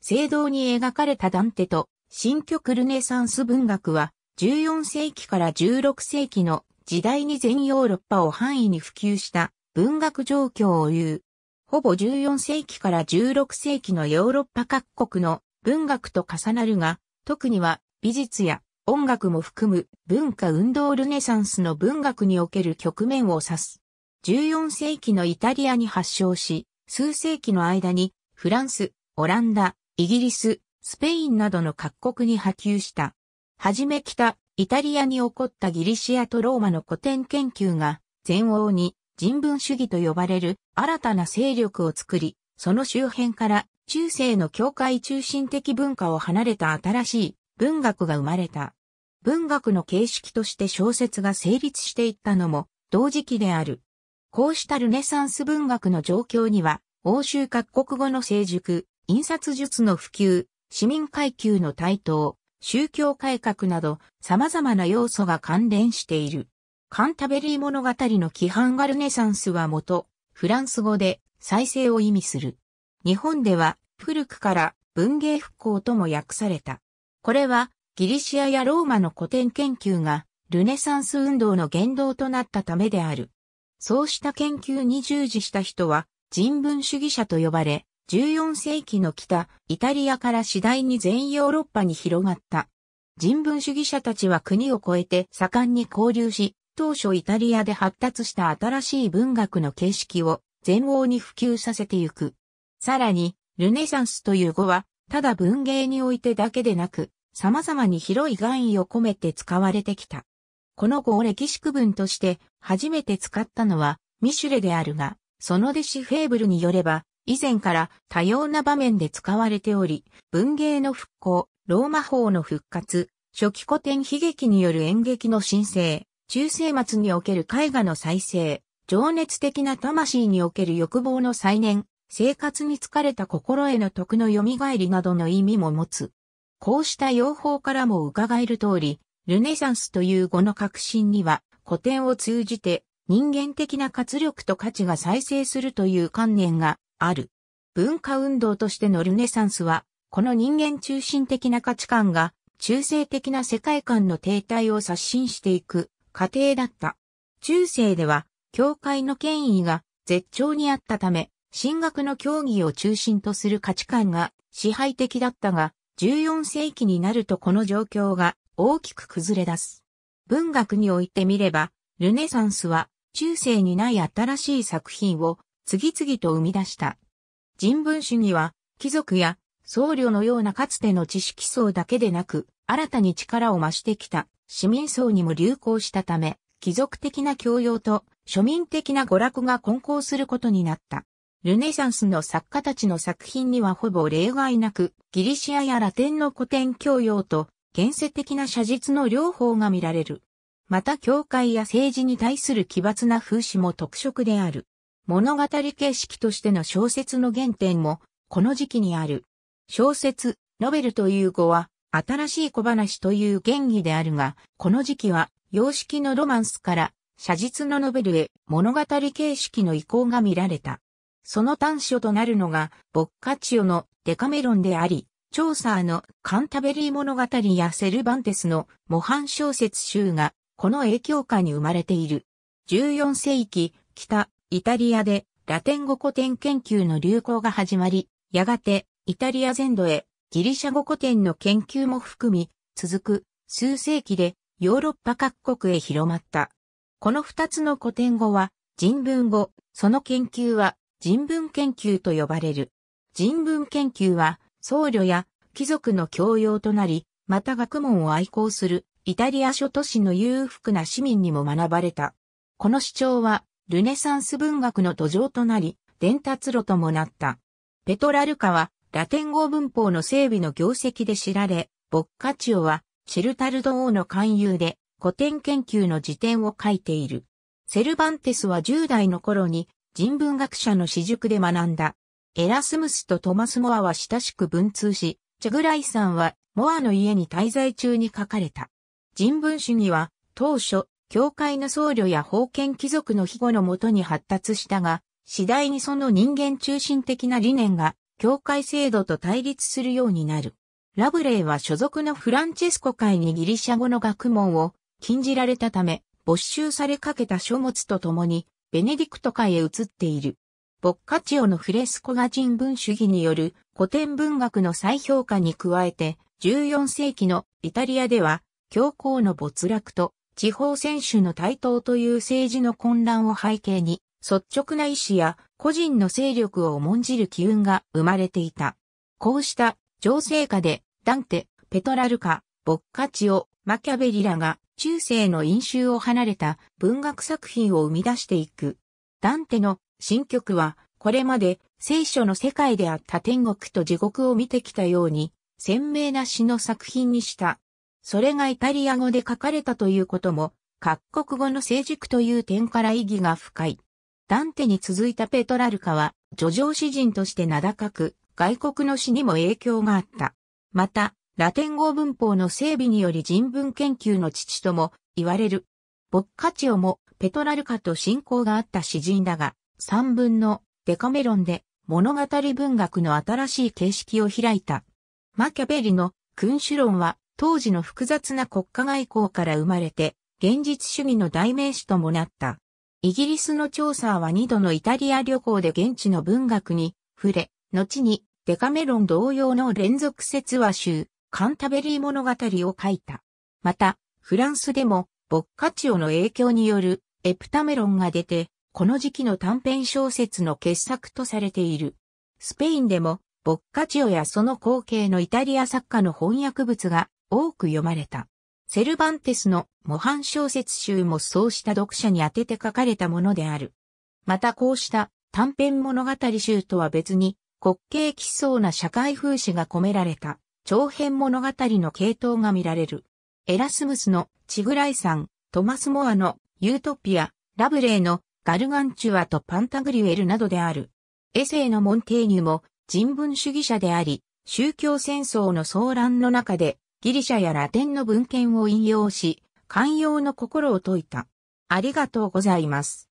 聖堂に描かれたダンテと新曲ルネサンス文学は14世紀から16世紀の時代に全ヨーロッパを範囲に普及した文学状況を言う。ほぼ14世紀から16世紀のヨーロッパ各国の文学と重なるが、特には美術や音楽も含む文化運動ルネサンスの文学における局面を指す。14世紀のイタリアに発祥し、数世紀の間にフランス、オランダ、イギリス、スペインなどの各国に波及した。はじめ北、イタリアに起こったギリシアとローマの古典研究が、全欧に人文主義と呼ばれる新たな勢力を作り、その周辺から中世の教会中心的文化を離れた新しい文学が生まれた。文学の形式として小説が成立していったのも同時期である。こうしたルネサンス文学の状況には、欧州各国語の成熟、印刷術の普及、市民階級の台頭、宗教改革など様々な要素が関連している。カンタベリー物語の規範がルネサンスは元、フランス語で再生を意味する。日本では古くから文芸復興とも訳された。これはギリシアやローマの古典研究がルネサンス運動の言動となったためである。そうした研究に従事した人は人文主義者と呼ばれ、14世紀の北、イタリアから次第に全ヨーロッパに広がった。人文主義者たちは国を越えて盛んに交流し、当初イタリアで発達した新しい文学の形式を全欧に普及させてゆく。さらに、ルネサンスという語は、ただ文芸においてだけでなく、様々に広い含意を込めて使われてきた。この語を歴史区分として初めて使ったのはミシュレであるが、その弟子フェーブルによれば、以前から多様な場面で使われており、文芸の復興、ローマ法の復活、初期古典悲劇による演劇の新生、中世末における絵画の再生、情熱的な魂における欲望の再燃、生活に疲れた心への徳の蘇りなどの意味も持つ。こうした用法からも伺える通り、ルネサンスという語の革新には、古典を通じて人間的な活力と価値が再生するという観念がある。文化運動としてのルネサンスは、この人間中心的な価値観が、中世的な世界観の停滞を刷新していく過程だった。中世では、教会の権威が絶頂にあったため、神学の教義を中心とする価値観が支配的だったが、14世紀になるとこの状況が大きく崩れ出す。文学においてみれば、ルネサンスは中世にない新しい作品を次々と生み出した。人文主義は、貴族や僧侶のようなかつての知識層だけでなく、新たに力を増してきた市民層にも流行したため、貴族的な教養と庶民的な娯楽が混交することになった。ルネサンスの作家たちの作品にはほぼ例外なく、ギリシアやラテンの古典教養と、現世的な写実の両方が見られる。また教会や政治に対する奇抜な風刺も特色である。物語形式としての小説の原点も、この時期にある。小説、ノベルという語は、新しい小話という原義であるが、この時期は、様式のロマンスから、写実のノベルへ物語形式の移行が見られた。その端緒となるのが、ボッカチオのデカメロンであり、チョーサーのカンタベリー物語やセルバンテスの模範小説集が、この影響下に生まれている。14世紀、北イタリアでラテン語古典研究の流行が始まり、やがてイタリア全土へギリシャ語古典の研究も含み、続く数世紀でヨーロッパ各国へ広まった。この二つの古典語は人文語、その研究は人文研究と呼ばれる。人文研究は僧侶や貴族の教養となり、また学問を愛好するイタリア諸都市の裕福な市民にも学ばれた。この主張はルネサンス文学の土壌となり、伝達路ともなった。ペトラルカは、ラテン語文法の整備の業績で知られ、ボッカチオは、シルタルド王の勧誘で、古典研究の辞典を書いている。セルバンテスは10代の頃に人文学者の私塾で学んだ。エラスムスとトマス・モアは親しく文通し、チャグライさんはモアの家に滞在中に書かれた。人文主義は当初教会の僧侶や封建貴族の庇護のもとに発達したが、次第にその人間中心的な理念が、教会制度と対立するようになる。ラブレイは所属のフランチェスコ会にギリシャ語の学問を禁じられたため、没収されかけた書物とともに、ベネディクト会へ移っている。ボッカチオのフレスコが人文主義による古典文学の再評価に加えて、14世紀のイタリアでは、教皇の没落と地方選手の台頭という政治の混乱を背景に、率直な意志や個人の勢力を重んじる機運が生まれていた。こうした情勢下で、ダンテ、ペトラルカ、ボッカチオ、マキャベリらが中世の飲酒を離れた文学作品を生み出していく。ダンテの新曲は、これまで聖書の世界であった天国と地獄を見てきたように、鮮明な詩の作品にした。それがイタリア語で書かれたということも、各国語の成熟という点から意義が深い。ダンテに続いたペトラルカは、叙情詩人として名高く、外国の詩にも影響があった。また、ラテン語文法の整備により人文研究の父とも言われる。ボッカチオもペトラルカと親交があった詩人だが、三分のデカメロンで物語文学の新しい形式を開いた。マキャベリの君主論は当時の複雑な国家外交から生まれて、現実主義の代名詞ともなった。イギリスの調査は2度のイタリア旅行で現地の文学に触れ、後にデカメロン同様の連続説話集、カンタベリー物語を書いた。また、フランスでもボッカチオの影響によるエプタメロンが出て、この時期の短編小説の傑作とされている。スペインでもボッカチオやその後継のイタリア作家の翻訳物が多く読まれた。セルバンテスの模範小説集もそうした読者に当てて書かれたものである。またこうした短編物語集とは別に滑稽きそうな社会風刺が込められた長編物語の系統が見られる。エラスムスのチグライさん、トマス・モアのユートピア、ラブレーのガルガンチュアとパンタグリュエルなどである。エセイのモンテーニュも人文主義者であり、宗教戦争の騒乱の中でギリシャやラテンの文献を引用し、寛容の心を説いた。ありがとうございます。